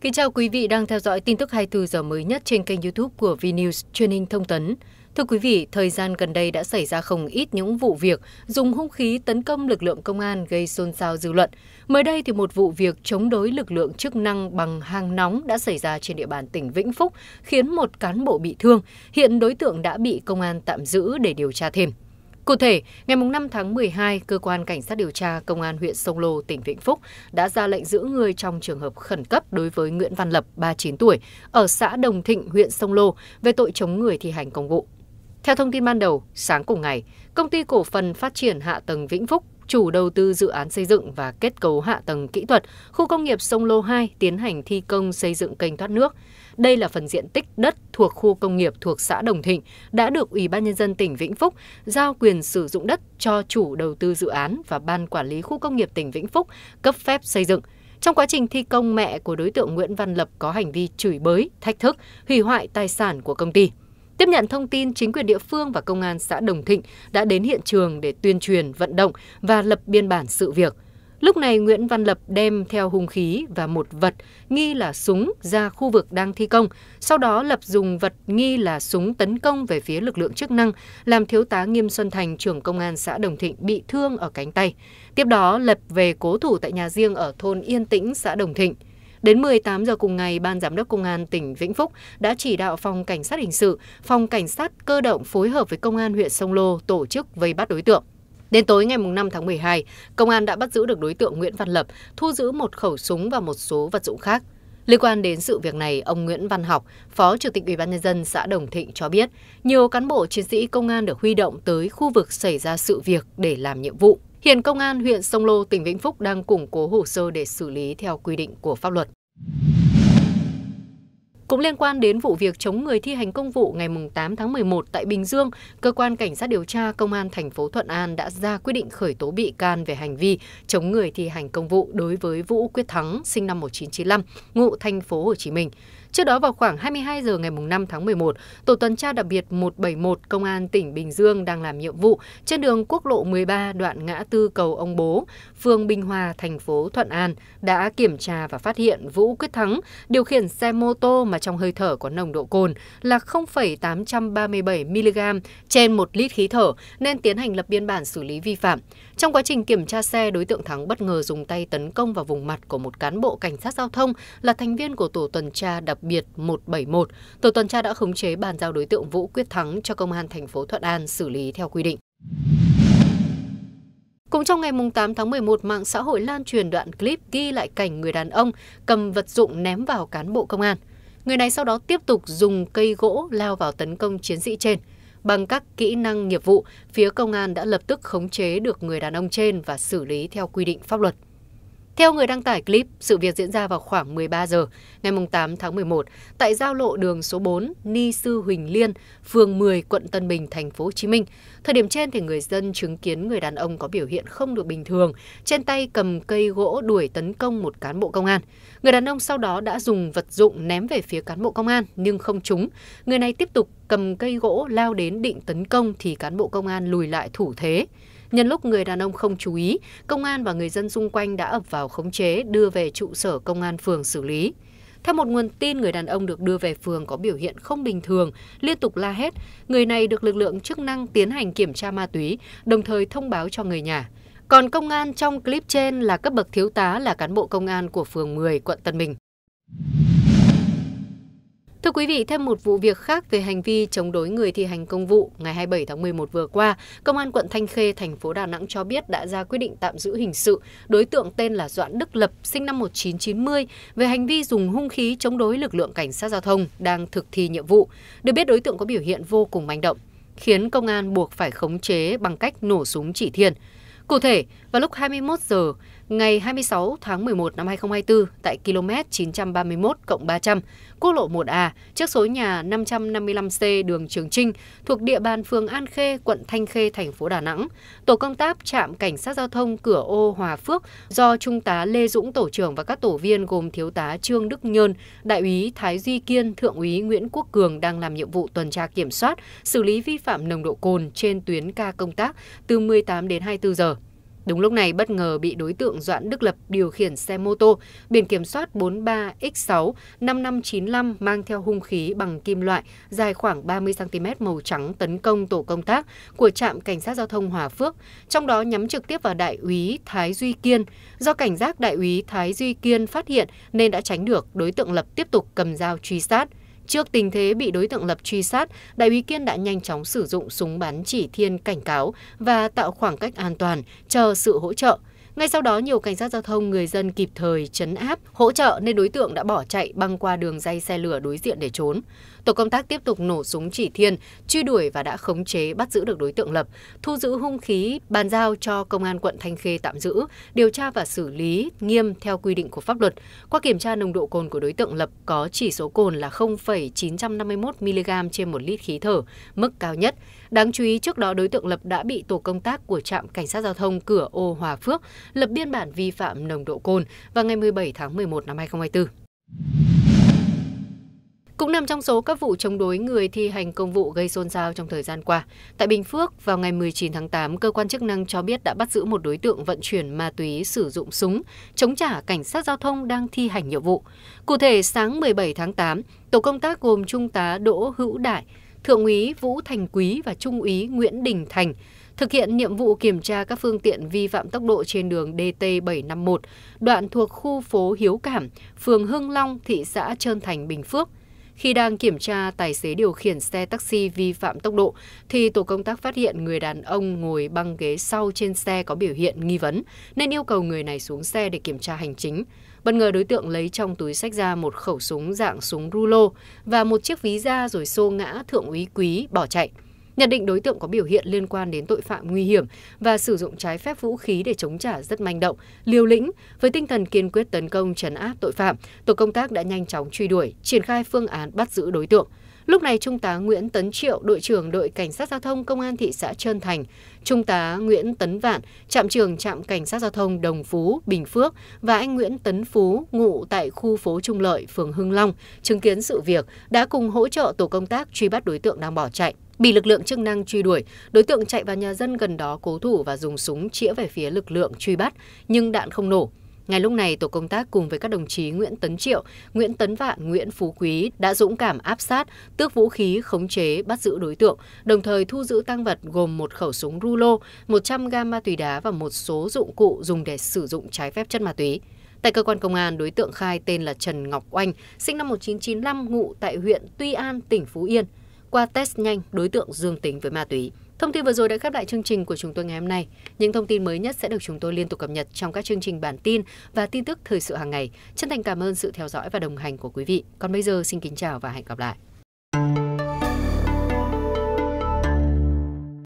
Kính chào quý vị đang theo dõi tin tức 24 giờ mới nhất trên kênh YouTube của Vnews truyền hình thông tấn. Thưa quý vị, thời gian gần đây đã xảy ra không ít những vụ việc dùng hung khí tấn công lực lượng công an gây xôn xao dư luận. Mới đây thì một vụ việc chống đối lực lượng chức năng bằng hàng nóng đã xảy ra trên địa bàn tỉnh Vĩnh Phúc khiến một cán bộ bị thương. Hiện đối tượng đã bị công an tạm giữ để điều tra thêm. Cụ thể, ngày 5 tháng 12, Cơ quan Cảnh sát điều tra Công an huyện Sông Lô, tỉnh Vĩnh Phúc đã ra lệnh giữ người trong trường hợp khẩn cấp đối với Nguyễn Văn Lập, 39 tuổi, ở xã Đồng Thịnh, huyện Sông Lô, về tội chống người thi hành công vụ. Theo thông tin ban đầu, sáng cùng ngày, công ty cổ phần phát triển hạ tầng Vĩnh Phúc chủ đầu tư dự án xây dựng và kết cấu hạ tầng kỹ thuật khu công nghiệp sông Lô 2 tiến hành thi công xây dựng kênh thoát nước. Đây là phần diện tích đất thuộc khu công nghiệp thuộc xã Đồng Thịnh đã được Ủy ban nhân dân tỉnh Vĩnh Phúc giao quyền sử dụng đất cho chủ đầu tư dự án và ban quản lý khu công nghiệp tỉnh Vĩnh Phúc cấp phép xây dựng. Trong quá trình thi công mẹ của đối tượng Nguyễn Văn Lập có hành vi chửi bới, thách thức, hủy hoại tài sản của công ty. Tiếp nhận thông tin, chính quyền địa phương và công an xã Đồng Thịnh đã đến hiện trường để tuyên truyền, vận động và lập biên bản sự việc. Lúc này Nguyễn Văn Lập đem theo hung khí và một vật nghi là súng ra khu vực đang thi công. Sau đó Lập dùng vật nghi là súng tấn công về phía lực lượng chức năng, làm thiếu tá Nghiêm Xuân Thành, trưởng công an xã Đồng Thịnh bị thương ở cánh tay. Tiếp đó Lập về cố thủ tại nhà riêng ở thôn Yên Tĩnh, xã Đồng Thịnh. Đến 18 giờ cùng ngày, Ban Giám đốc Công an tỉnh Vĩnh Phúc đã chỉ đạo Phòng Cảnh sát Hình sự, Phòng Cảnh sát Cơ động phối hợp với Công an huyện Sông Lô tổ chức vây bắt đối tượng. Đến tối ngày 5 tháng 12, công an đã bắt giữ được đối tượng Nguyễn Văn Lập, thu giữ một khẩu súng và một số vật dụng khác. Liên quan đến sự việc này, ông Nguyễn Văn Học, Phó Chủ tịch Ủy ban nhân dân xã Đồng Thịnh cho biết, nhiều cán bộ chiến sĩ công an được huy động tới khu vực xảy ra sự việc để làm nhiệm vụ. Hiện công an huyện Sông Lô, tỉnh Vĩnh Phúc đang củng cố hồ sơ để xử lý theo quy định của pháp luật. Cũng liên quan đến vụ việc chống người thi hành công vụ ngày 8 tháng 11 tại Bình Dương, cơ quan cảnh sát điều tra công an thành phố Thuận An đã ra quyết định khởi tố bị can về hành vi chống người thi hành công vụ đối với Vũ Quyết Thắng, sinh năm 1995, ngụ thành phố Hồ Chí Minh. Trước đó vào khoảng 22 giờ ngày 5 tháng 11, tổ tuần tra đặc biệt 171 Công an tỉnh Bình Dương đang làm nhiệm vụ trên đường quốc lộ 13 đoạn ngã tư cầu Ông Bố, phường Bình Hòa, thành phố Thuận An đã kiểm tra và phát hiện Vũ Quyết Thắng điều khiển xe mô tô mà trong hơi thở có nồng độ cồn là 0,837 mg trên 1 lít khí thở nên tiến hành lập biên bản xử lý vi phạm. Trong quá trình kiểm tra xe, đối tượng Thắng bất ngờ dùng tay tấn công vào vùng mặt của một cán bộ cảnh sát giao thông là thành viên của tổ tuần tra đặc biệt 171, tổ tuần tra đã khống chế bàn giao đối tượng Vũ Quyết Thắng cho công an thành phố Thuận An xử lý theo quy định. Cũng trong ngày 8 tháng 11, mạng xã hội lan truyền đoạn clip ghi lại cảnh người đàn ông cầm vật dụng ném vào cán bộ công an. Người này sau đó tiếp tục dùng cây gỗ lao vào tấn công chiến sĩ trên. Bằng các kỹ năng nghiệp vụ, phía công an đã lập tức khống chế được người đàn ông trên và xử lý theo quy định pháp luật. Theo người đăng tải clip, sự việc diễn ra vào khoảng 13 giờ ngày 8 tháng 11 tại giao lộ đường số 4 Ni Sư Huỳnh Liên, phường 10, quận Tân Bình, thành phố Hồ Chí Minh. Thời điểm trên thì người dân chứng kiến người đàn ông có biểu hiện không được bình thường, trên tay cầm cây gỗ đuổi tấn công một cán bộ công an. Người đàn ông sau đó đã dùng vật dụng ném về phía cán bộ công an nhưng không trúng. Người này tiếp tục cầm cây gỗ lao đến định tấn công thì cán bộ công an lùi lại thủ thế. Nhân lúc người đàn ông không chú ý, công an và người dân xung quanh đã ập vào khống chế đưa về trụ sở công an phường xử lý. Theo một nguồn tin, người đàn ông được đưa về phường có biểu hiện không bình thường, liên tục la hét. Người này được lực lượng chức năng tiến hành kiểm tra ma túy, đồng thời thông báo cho người nhà. Còn công an trong clip trên là cấp bậc thiếu tá là cán bộ công an của phường 10, quận Tân Bình. Thưa quý vị, thêm một vụ việc khác về hành vi chống đối người thi hành công vụ ngày 27 tháng 11 vừa qua, Công an quận Thanh Khê, thành phố Đà Nẵng cho biết đã ra quyết định tạm giữ hình sự đối tượng tên là Doãn Đức Lập, sinh năm 1990 về hành vi dùng hung khí chống đối lực lượng cảnh sát giao thông đang thực thi nhiệm vụ. Được biết đối tượng có biểu hiện vô cùng manh động, khiến công an buộc phải khống chế bằng cách nổ súng chỉ thiên. Cụ thể, vào lúc 21 giờ ngày 26 tháng 11 năm 2024 tại km 931 300, quốc lộ 1A, trước số nhà 555C đường Trường Trinh thuộc địa bàn phường An Khê, quận Thanh Khê, thành phố Đà Nẵng. Tổ công tác trạm cảnh sát giao thông cửa ô Hòa Phước do Trung tá Lê Dũng tổ trưởng và các tổ viên gồm Thiếu tá Trương Đức Nhơn, Đại úy Thái Duy Kiên, Thượng úy Nguyễn Quốc Cường đang làm nhiệm vụ tuần tra kiểm soát, xử lý vi phạm nồng độ cồn trên tuyến ca công tác từ 18 đến 24 giờ. Đúng lúc này bất ngờ bị đối tượng Doãn Đức Lập điều khiển xe mô tô biển kiểm soát 43X6 5595 mang theo hung khí bằng kim loại dài khoảng 30cm màu trắng tấn công tổ công tác của trạm cảnh sát giao thông Hòa Phước, trong đó nhắm trực tiếp vào đại úy Thái Duy Kiên. Do cảnh giác đại úy Thái Duy Kiên phát hiện nên đã tránh được, đối tượng Lập tiếp tục cầm dao truy sát. Trước tình thế bị đối tượng Lập truy sát, Đại úy Kiên đã nhanh chóng sử dụng súng bắn chỉ thiên cảnh cáo và tạo khoảng cách an toàn, chờ sự hỗ trợ. Ngay sau đó, nhiều cảnh sát giao thông người dân kịp thời chấn áp, hỗ trợ nên đối tượng đã bỏ chạy băng qua đường dây xe lửa đối diện để trốn tổ công tác tiếp tục nổ súng chỉ thiên, truy đuổi và đã khống chế bắt giữ được đối tượng Lập, thu giữ hung khí, bàn giao cho công an quận Thanh Khê tạm giữ, điều tra và xử lý nghiêm theo quy định của pháp luật. Qua kiểm tra nồng độ cồn của đối tượng Lập có chỉ số cồn là 0,951mg trên 1 lít khí thở, mức cao nhất. Đáng chú ý trước đó đối tượng Lập đã bị tổ công tác của trạm cảnh sát giao thông cửa ô Hòa Phước lập biên bản vi phạm nồng độ cồn vào ngày 17 tháng 11 năm 2024 cũng nằm trong số các vụ chống đối người thi hành công vụ gây xôn xao trong thời gian qua. Tại Bình Phước, vào ngày 19 tháng 8, cơ quan chức năng cho biết đã bắt giữ một đối tượng vận chuyển ma túy sử dụng súng, chống trả cảnh sát giao thông đang thi hành nhiệm vụ. Cụ thể, sáng 17 tháng 8, tổ công tác gồm Trung tá Đỗ Hữu Đại, Thượng úy Vũ Thành Quý và Trung úy Nguyễn Đình Thành thực hiện nhiệm vụ kiểm tra các phương tiện vi phạm tốc độ trên đường DT751, đoạn thuộc khu phố Hiếu Cảm, phường Hưng Long, thị xã Trơn Thành, Bình Phước, khi đang kiểm tra tài xế điều khiển xe taxi vi phạm tốc độ, thì tổ công tác phát hiện người đàn ông ngồi băng ghế sau trên xe có biểu hiện nghi vấn, nên yêu cầu người này xuống xe để kiểm tra hành chính. Bất ngờ đối tượng lấy trong túi sách ra một khẩu súng dạng súng rulo và một chiếc ví da rồi xô ngã thượng úy quý bỏ chạy nhận định đối tượng có biểu hiện liên quan đến tội phạm nguy hiểm và sử dụng trái phép vũ khí để chống trả rất manh động liều lĩnh với tinh thần kiên quyết tấn công chấn áp tội phạm tổ công tác đã nhanh chóng truy đuổi triển khai phương án bắt giữ đối tượng Lúc này Trung tá Nguyễn Tấn Triệu, đội trưởng đội cảnh sát giao thông công an thị xã Trơn Thành, Trung tá Nguyễn Tấn Vạn, trạm trưởng trạm cảnh sát giao thông Đồng Phú, Bình Phước và anh Nguyễn Tấn Phú, ngụ tại khu phố Trung Lợi, phường Hưng Long, chứng kiến sự việc đã cùng hỗ trợ tổ công tác truy bắt đối tượng đang bỏ chạy. Bị lực lượng chức năng truy đuổi, đối tượng chạy vào nhà dân gần đó cố thủ và dùng súng chĩa về phía lực lượng truy bắt, nhưng đạn không nổ. Ngay lúc này, tổ công tác cùng với các đồng chí Nguyễn Tấn Triệu, Nguyễn Tấn Vạn, Nguyễn Phú Quý đã dũng cảm áp sát, tước vũ khí khống chế bắt giữ đối tượng, đồng thời thu giữ tăng vật gồm một khẩu súng rulo, 100 gam ma túy đá và một số dụng cụ dùng để sử dụng trái phép chất ma túy. Tại cơ quan công an, đối tượng khai tên là Trần Ngọc Oanh, sinh năm 1995, ngụ tại huyện Tuy An, tỉnh Phú Yên. Qua test nhanh, đối tượng dương tính với ma túy. Thông tin vừa rồi đã khép lại chương trình của chúng tôi ngày hôm nay. Những thông tin mới nhất sẽ được chúng tôi liên tục cập nhật trong các chương trình bản tin và tin tức thời sự hàng ngày. Chân thành cảm ơn sự theo dõi và đồng hành của quý vị. Còn bây giờ xin kính chào và hẹn gặp lại.